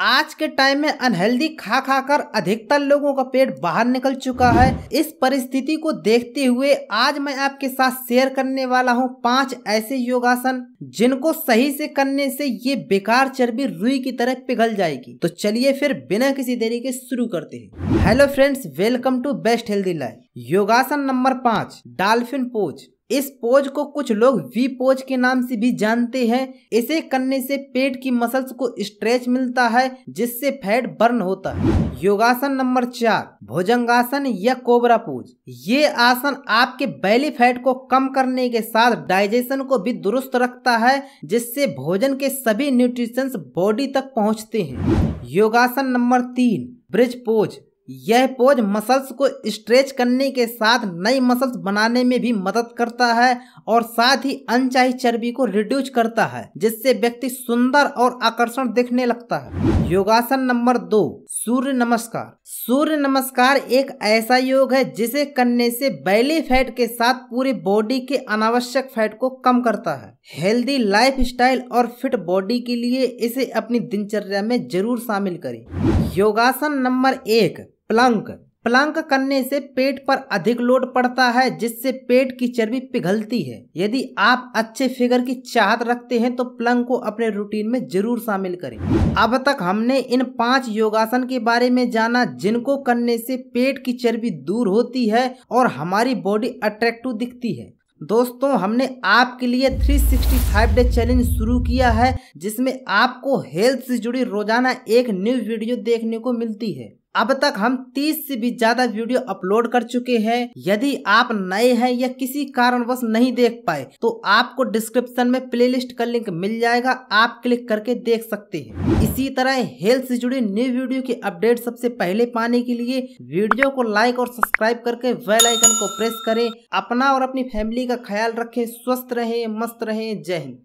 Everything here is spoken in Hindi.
आज के टाइम में अनहेल्दी खा खा कर अधिकतर लोगों का पेट बाहर निकल चुका है इस परिस्थिति को देखते हुए आज मैं आपके साथ शेयर करने वाला हूं पांच ऐसे योगासन जिनको सही से करने से ये बेकार चर्बी रुई की तरह पिघल जाएगी तो चलिए फिर बिना किसी देरी के शुरू करते हैं hello friends welcome to best healthy life योगासन नंबर पाँच डाल्फिन पोज इस पोज को कुछ लोग वी पोज के नाम से भी जानते हैं इसे करने से पेट की मसल्स को स्ट्रेच मिलता है जिससे फैट बर्न होता है योगासन नंबर चार भुजंगासन या कोबरा पोज ये आसन आपके बैली फैट को कम करने के साथ डाइजेशन को भी दुरुस्त रखता है जिससे भोजन के सभी न्यूट्रिशंस बॉडी तक पहुंचते हैं योगासन नंबर तीन ब्रिज पोज यह पोज मसल्स को स्ट्रेच करने के साथ नई मसल्स बनाने में भी मदद करता है और साथ ही अनचाही चर्बी को रिड्यूस करता है जिससे व्यक्ति सुंदर और आकर्षण दिखने लगता है योगासन नंबर दो सूर्य नमस्कार सूर्य नमस्कार एक ऐसा योग है जिसे करने से बैली फैट के साथ पूरे बॉडी के अनावश्यक फैट को कम करता है हेल्दी लाइफ और फिट बॉडी के लिए इसे अपनी दिनचर्या में जरूर शामिल करें योगासन नंबर एक प्लंक प्लंक करने से पेट पर अधिक लोड पड़ता है जिससे पेट की चर्बी पिघलती है यदि आप अच्छे फिगर की चाहत रखते हैं तो प्लंक को अपने रूटीन में जरूर शामिल करें अब तक हमने इन पांच योगासन के बारे में जाना जिनको करने से पेट की चर्बी दूर होती है और हमारी बॉडी अट्रैक्टिव दिखती है दोस्तों हमने आपके लिए 365 डे चैलेंज शुरू किया है जिसमें आपको हेल्थ से जुड़ी रोजाना एक न्यू वीडियो देखने को मिलती है अब तक हम 30 से भी ज्यादा वीडियो अपलोड कर चुके हैं यदि आप नए हैं या किसी कारणवश नहीं देख पाए तो आपको डिस्क्रिप्शन में प्लेलिस्ट का लिंक मिल जाएगा आप क्लिक करके देख सकते हैं इसी तरह हेल्थ से जुड़ी न्यू वीडियो की अपडेट सबसे पहले पाने के लिए वीडियो को लाइक और सब्सक्राइब करके वेलाइकन आइकन को प्रेस करें अपना और अपनी फैमिली का ख्याल रखें स्वस्थ रहें मस्त रहें जय हिंद